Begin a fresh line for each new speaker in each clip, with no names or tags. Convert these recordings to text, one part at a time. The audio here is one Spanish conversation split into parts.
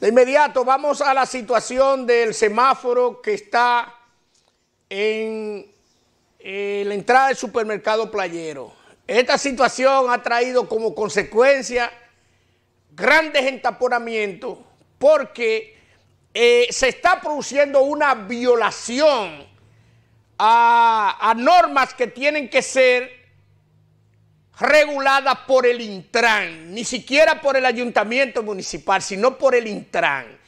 De inmediato vamos a la situación del semáforo que está en eh, la entrada del supermercado Playero. Esta situación ha traído como consecuencia grandes entaporamientos porque eh, se está produciendo una violación a normas que tienen que ser regulada por el Intran, ni siquiera por el ayuntamiento municipal, sino por el Intran.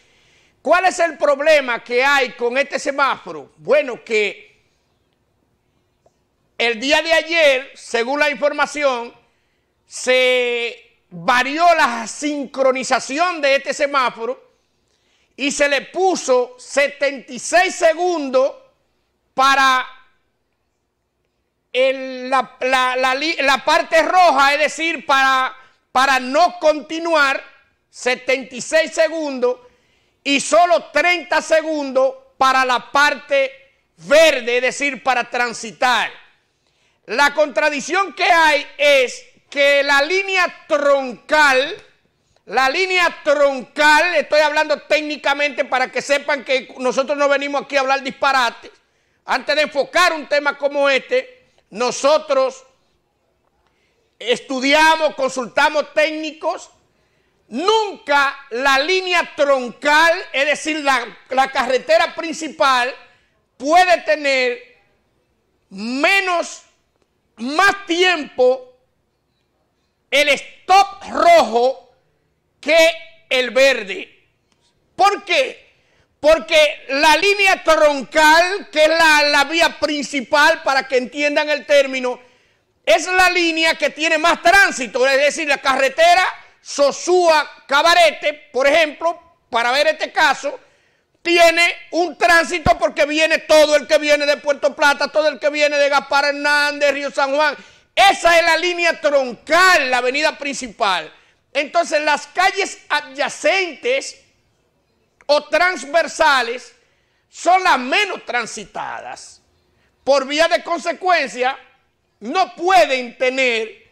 ¿Cuál es el problema que hay con este semáforo? Bueno, que el día de ayer, según la información, se varió la sincronización de este semáforo y se le puso 76 segundos la, la, parte roja, es decir, para, para no continuar, 76 segundos y solo 30 segundos para la parte verde, es decir, para transitar. La contradicción que hay es que la línea troncal, la línea troncal, estoy hablando técnicamente para que sepan que nosotros no venimos aquí a hablar disparates antes de enfocar un tema como este, nosotros estudiamos, consultamos técnicos, nunca la línea troncal, es decir, la, carretera principal, puede tener menos, más tiempo el stop rojo que el verde. ¿Por qué? Porque la línea troncal, que es la, vía principal para que entiendan el término, es la línea que tiene más tránsito, es decir, la carretera Sosúa-Cabarete, por ejemplo, para ver este caso, tiene un tránsito porque viene todo el que viene de Puerto Plata, todo el que viene de Gaspar Hernández, Río San Juan. Esa es la línea troncal, la avenida principal. Entonces las calles adyacentes o transversales son las menos transitadas. Por vía de consecuencia, no pueden tener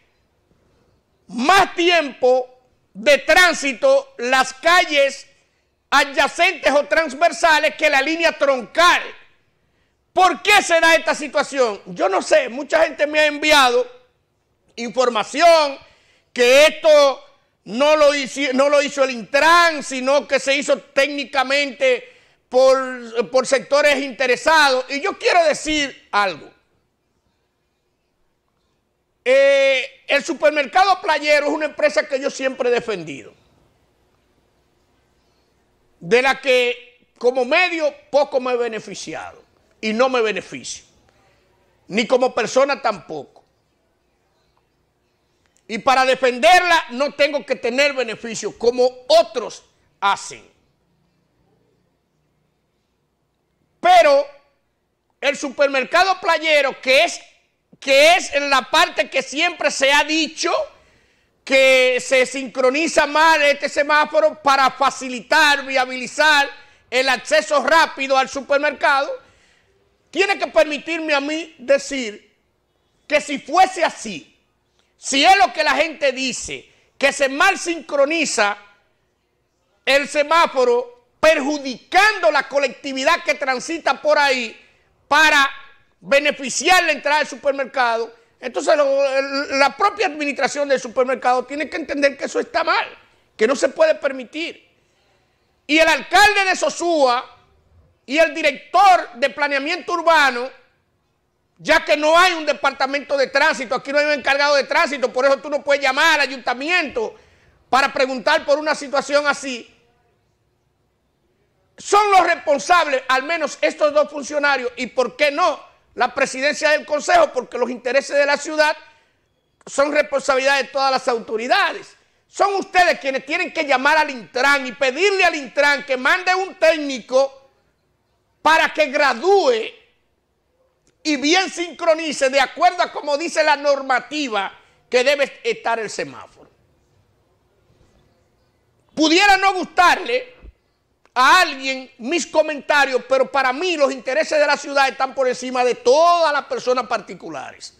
más tiempo de tránsito las calles adyacentes o transversales que la línea troncal. ¿Por qué se da esta situación? Yo no sé, mucha gente me ha enviado información que esto no lo, hizo, no lo hizo el Intran, sino que se hizo técnicamente por, sectores interesados. Y yo quiero decir algo. Eh, el supermercado Playero es una empresa que yo siempre he defendido, de la que como medio poco me he beneficiado y no me beneficio, ni como persona tampoco. Y para defenderla no tengo que tener beneficio como otros hacen. Pero el supermercado playero, que es, que es en la parte que siempre se ha dicho que se sincroniza mal este semáforo para facilitar, viabilizar el acceso rápido al supermercado, tiene que permitirme a mí decir que si fuese así, si es lo que la gente dice, que se mal sincroniza el semáforo, perjudicando la colectividad que transita por ahí para beneficiar la entrada del supermercado, entonces la propia administración del supermercado tiene que entender que eso está mal, que no se puede permitir. Y el alcalde de Sosúa y el director de planeamiento urbano ya que no hay un departamento de tránsito, aquí no hay un encargado de tránsito, por eso tú no puedes llamar al ayuntamiento para preguntar por una situación así. Son los responsables, al menos estos dos funcionarios, y por qué no la presidencia del consejo, porque los intereses de la ciudad son responsabilidad de todas las autoridades. Son ustedes quienes tienen que llamar al Intran y pedirle al Intran que mande un técnico para que gradúe y bien sincronice de acuerdo a como dice la normativa que debe estar el semáforo. Pudiera no gustarle a alguien mis comentarios, pero para mí los intereses de la ciudad están por encima de todas las personas particulares.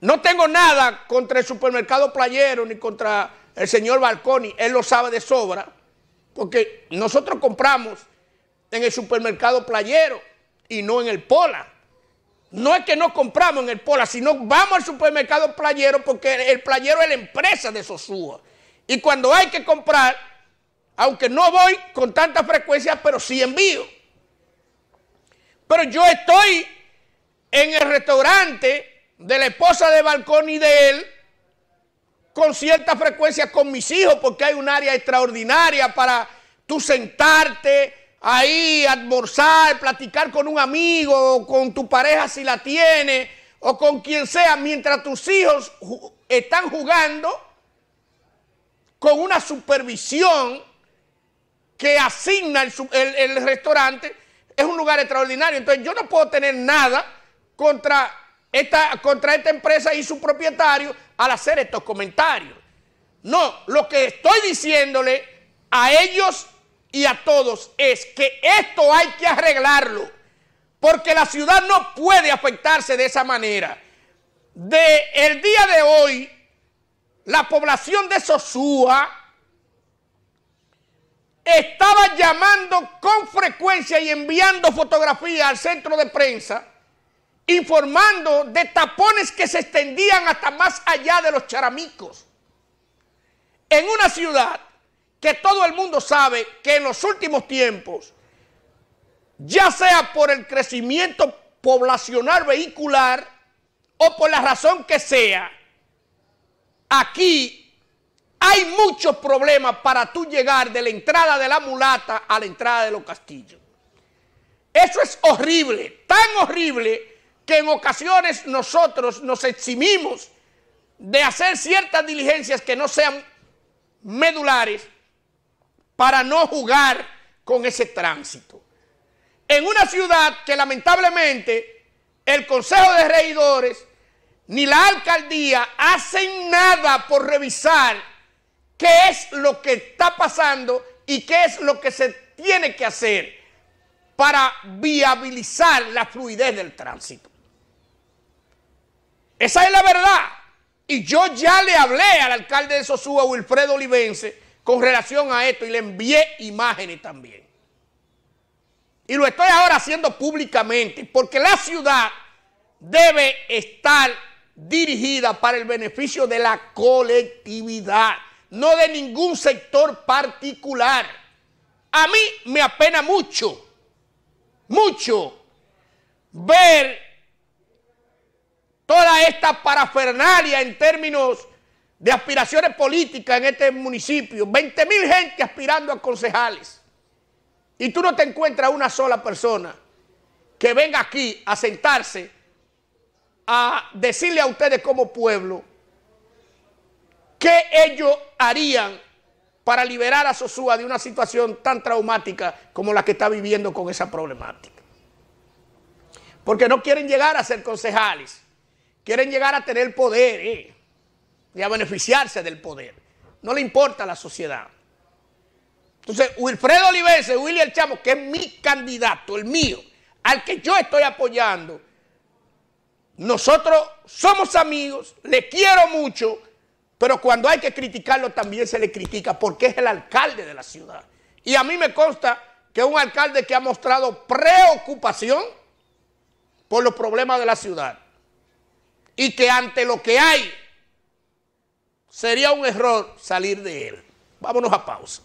No tengo nada contra el supermercado Playero ni contra el señor Balconi, él lo sabe de sobra, porque nosotros compramos en el supermercado Playero y no en el Pola. No es que no compramos en el Pola, sino vamos al supermercado playero porque el playero es la empresa de Sosúa. Y cuando hay que comprar, aunque no voy con tanta frecuencia, pero sí envío. Pero yo estoy en el restaurante de la esposa de Balcón y de él con cierta frecuencia con mis hijos porque hay un área extraordinaria para tú sentarte, ahí almorzar, platicar con un amigo, o con tu pareja si la tiene, o con quien sea, mientras tus hijos están jugando con una supervisión que asigna el, restaurante, es un lugar extraordinario. Entonces yo no puedo tener nada contra esta, contra esta empresa y su propietario al hacer estos comentarios. No, lo que estoy diciéndole a ellos y a todos es que esto hay que arreglarlo, porque la ciudad no puede afectarse de esa manera. De el día de hoy, la población de Sosúa estaba llamando con frecuencia y enviando fotografías al centro de prensa, informando de tapones que se extendían hasta más allá de los charamicos. En una ciudad que todo el mundo sabe que en los últimos tiempos, ya sea por el crecimiento poblacional vehicular o por la razón que sea, aquí hay muchos problemas para tú llegar de la entrada de la mulata a la entrada de los castillos. Eso es horrible, tan horrible que en ocasiones nosotros nos eximimos de hacer ciertas diligencias que no sean medulares para no jugar con ese tránsito. En una ciudad que lamentablemente el Consejo de Regidores ni la alcaldía hacen nada por revisar qué es lo que está pasando y qué es lo que se tiene que hacer para viabilizar la fluidez del tránsito. Esa es la verdad. Y yo ya le hablé al alcalde de Sosúa, Wilfredo Olivense, con relación a esto y le envié imágenes también. Y lo estoy ahora haciendo públicamente porque la ciudad debe estar dirigida para el beneficio de la colectividad, no de ningún sector particular. A mí me apena mucho, mucho ver toda esta parafernalia en términos de aspiraciones políticas en este municipio, 20.000 mil gente aspirando a concejales, y tú no te encuentras una sola persona que venga aquí a sentarse a decirle a ustedes como pueblo qué ellos harían para liberar a Sosúa de una situación tan traumática como la que está viviendo con esa problemática. Porque no quieren llegar a ser concejales, quieren llegar a tener poder. ¿eh? de a beneficiarse del poder. No le importa a la sociedad. Entonces, Wilfredo Olivese, William Chamo, que es mi candidato, el mío, al que yo estoy apoyando, nosotros somos amigos, le quiero mucho, pero cuando hay que criticarlo también se le critica porque es el alcalde de la ciudad. Y a mí me consta que es un alcalde que ha mostrado preocupación por los problemas de la ciudad y que ante lo que hay Sería un error salir de él. Vámonos a pausa.